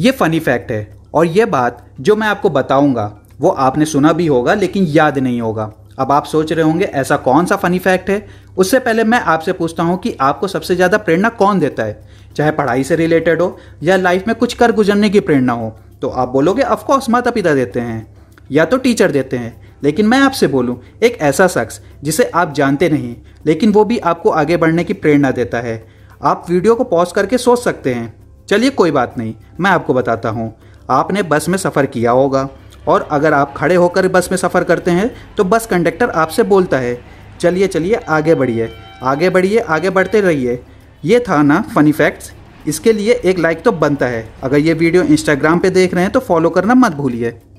ये funny fact है और ये बात जो मैं आपको बताऊंगा वो आपने सुना भी होगा लेकिन याद नहीं होगा अब आप सोच रहे होंगे ऐसा कौन सा फ़नी फैक्ट है उससे पहले मैं आपसे पूछता हूँ कि आपको सबसे ज़्यादा प्रेरणा कौन देता है चाहे पढ़ाई से रिलेटेड हो या लाइफ में कुछ कर गुजरने की प्रेरणा हो तो आप बोलोगे ऑफकोर्स माता पिता देते हैं या तो टीचर देते हैं लेकिन मैं आपसे बोलूं एक ऐसा शख्स जिसे आप जानते नहीं लेकिन वो भी आपको आगे बढ़ने की प्रेरणा देता है आप वीडियो को पॉज करके सोच सकते हैं चलिए कोई बात नहीं मैं आपको बताता हूँ आपने बस में सफ़र किया होगा और अगर आप खड़े होकर बस में सफ़र करते हैं तो बस कंडक्टर आपसे बोलता है चलिए चलिए आगे बढ़िए आगे बढ़िए आगे बढ़ते रहिए ये था ना फ़नी फैक्ट्स इसके लिए एक लाइक तो बनता है अगर ये वीडियो इंस्टाग्राम पे देख रहे हैं तो फॉलो करना मत भूलिए